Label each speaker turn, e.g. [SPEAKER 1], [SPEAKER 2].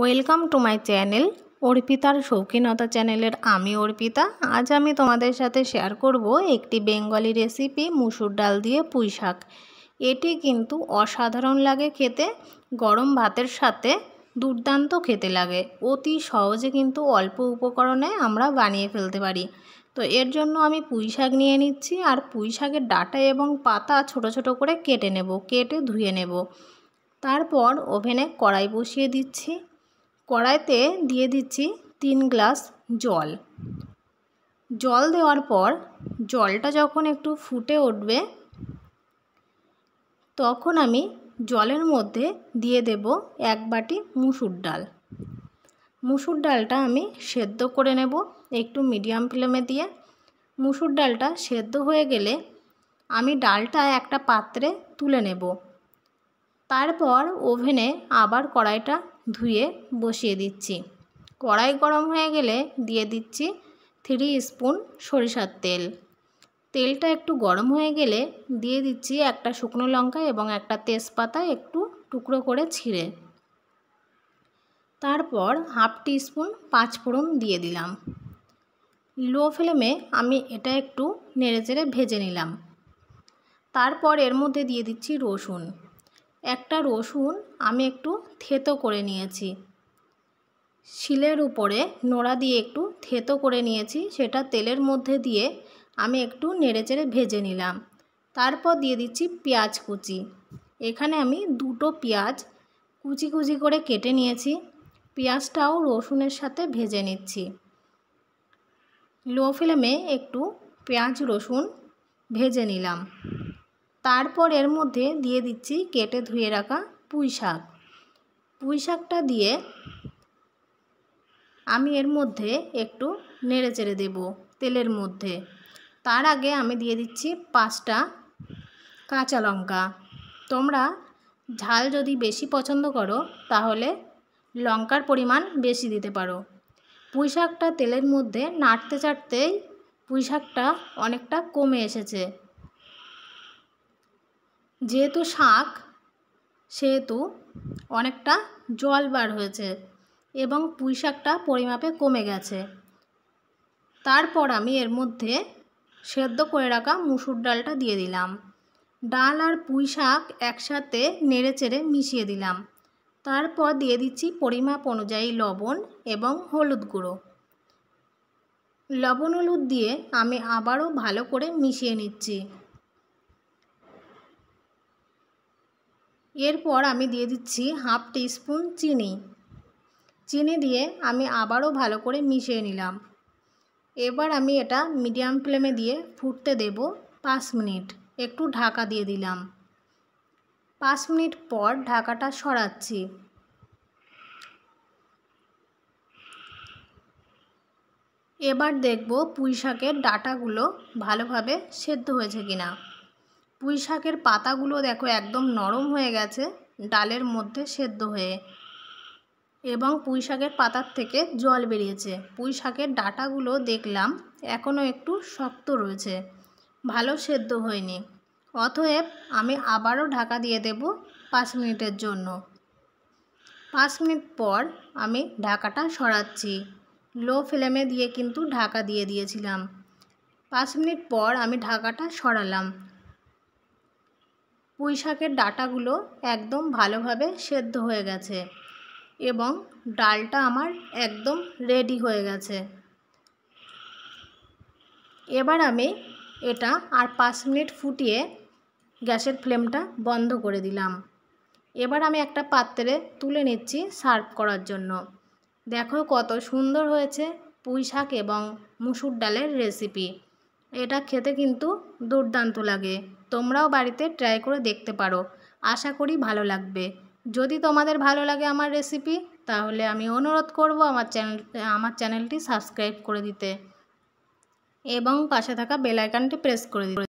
[SPEAKER 1] welcome to my channel অর্পিতার শৌখিনতা চ্যানেলের আমি অর্পিতা আজ আমি তোমাদের সাথে শেয়ার করব একটি বেঙ্গলি রেসিপি মুসুর ডাল দিয়ে পুঁই শাক এটি কিন্তু অসাধারণ লাগে খেতে গরম ভাতের সাথে দুর্দান্ত খেতে লাগে অতি সহজে কিন্তু অল্প উপকরণে আমরা বানিয়ে ফেলতে পারি তো এর জন্য আমি পুঁই শাক নিয়ে নিচ্ছি আর পুঁই শাকের ডাটা এবং পাতা ছোট ছোট করে কেটে নেব কেটে ধুয়ে নেব তারপর ওভেনে কড়াই বসিয়ে দিচ্ছি কড়াইতে দিয়ে দিচ্ছি তিন গ্লাস জল জল দেওয়ার পর জলটা যখন একটু ফুটে উঠবে তখন আমি জলের মধ্যে দিয়ে দেব এক বাটি মুসুর ডাল মুসুর ডালটা আমি সেদ্ধ করে নেব একটু মিডিয়াম ফ্লেমে দিয়ে মুসুর ডালটা সেদ্ধ হয়ে গেলে আমি ডালটা একটা পাত্রে তুলে নেব তারপর ওভেনে আবার কড়াইটা ধুয়ে বসিয়ে দিচ্ছি কড়াই গরম হয়ে গেলে দিয়ে দিচ্ছি থ্রি স্পুন সরিষার তেল তেলটা একটু গরম হয়ে গেলে দিয়ে দিচ্ছি একটা শুকনো লঙ্কা এবং একটা তেজপাতা একটু টুকরো করে ছিঁড়ে তারপর হাফ টি স্পুন পাঁচফোড়ন দিয়ে দিলাম লো ফ্লেমে আমি এটা একটু নেড়ে চেড়ে ভেজে নিলাম তারপর এর মধ্যে দিয়ে দিচ্ছি রসুন একটা রসুন আমি একটু থেতো করে নিয়েছি শিলের উপরে নোড়া দিয়ে একটু থেতো করে নিয়েছি সেটা তেলের মধ্যে দিয়ে আমি একটু নেড়েচেড়ে ভেজে নিলাম তারপর দিয়ে দিচ্ছি পেঁয়াজ কুচি এখানে আমি দুটো পেঁয়াজ কুচি কুচি করে কেটে নিয়েছি পেঁয়াজটাও রসুনের সাথে ভেজে নিচ্ছি লো ফ্লেমে একটু পেঁয়াজ রসুন ভেজে নিলাম তারপর এর মধ্যে দিয়ে দিচ্ছি কেটে ধুয়ে রাখা পুঁই শাক পুঁই শাকটা দিয়ে আমি এর মধ্যে একটু নেড়ে চেড়ে দেবো তেলের মধ্যে তার আগে আমি দিয়ে দিচ্ছি পাঁচটা কাঁচা লঙ্কা তোমরা ঝাল যদি বেশি পছন্দ করো তাহলে লঙ্কার পরিমাণ বেশি দিতে পারো পুঁই শাকটা তেলের মধ্যে নাড়তে চাড়তেই পুঁই শাকটা অনেকটা কমে এসেছে যেহেতু শাক সেহেতু অনেকটা জল বার হয়েছে এবং পুঁই শাকটা পরিমাপে কমে গেছে তারপর আমি এর মধ্যে সেদ্ধ করে রাখা মুসুর ডালটা দিয়ে দিলাম ডাল আর পুঁই শাক একসাথে নেড়ে চেড়ে মিশিয়ে দিলাম তারপর দিয়ে দিচ্ছি পরিমাপ অনুযায়ী লবণ এবং হলুদ গুঁড়ো লবণ হলুদ দিয়ে আমি আবারও ভালো করে মিশিয়ে নিচ্ছি এরপর আমি দিয়ে দিচ্ছি হাফ টিস্পুন চিনি চিনি দিয়ে আমি আবারও ভালো করে মিশিয়ে নিলাম এবার আমি এটা মিডিয়াম ফ্লেমে দিয়ে ফুটতে দেব পাঁচ মিনিট একটু ঢাকা দিয়ে দিলাম পাঁচ মিনিট পর ঢাকাটা সরাচ্ছি এবার দেখব পুঁই শাকের ডাটাগুলো ভালোভাবে সেদ্ধ হয়েছে কিনা পুঁই শাকের পাতাগুলো দেখো একদম নরম হয়ে গেছে ডালের মধ্যে সেদ্ধ হয়ে এবং পুঁই শাকের পাতার থেকে জল বেরিয়েছে পুঁই শাকের ডাটাগুলো দেখলাম এখনও একটু শক্ত রয়েছে ভালো সেদ্ধ হয়নি অতএব আমি আবারও ঢাকা দিয়ে দেব পাঁচ মিনিটের জন্য পাঁচ মিনিট পর আমি ঢাকাটা সরাচ্ছি লো ফ্লেমে দিয়ে কিন্তু ঢাকা দিয়ে দিয়েছিলাম পাঁচ মিনিট পর আমি ঢাকাটা সরালাম পুঁই শাকের ডাটাগুলো একদম ভালোভাবে সেদ্ধ হয়ে গেছে এবং ডালটা আমার একদম রেডি হয়ে গেছে এবার আমি এটা আর পাঁচ মিনিট ফুটিয়ে গ্যাসের ফ্লেমটা বন্ধ করে দিলাম এবার আমি একটা পাত্রে তুলে নিচ্ছি সার্ভ করার জন্য দেখো কত সুন্দর হয়েছে পুঁই শাক এবং মুসুর ডালের রেসিপি এটা খেতে কিন্তু দুর্দান্ত লাগে তোমরাও বাড়িতে ট্রাই করে দেখতে পারো আশা করি ভালো লাগবে যদি তোমাদের ভালো লাগে আমার রেসিপি তাহলে আমি অনুরোধ করব আমার চ্যানেল আমার চ্যানেলটি সাবস্ক্রাইব করে দিতে এবং পাশে থাকা বেলাইকানটি প্রেস করে দিতে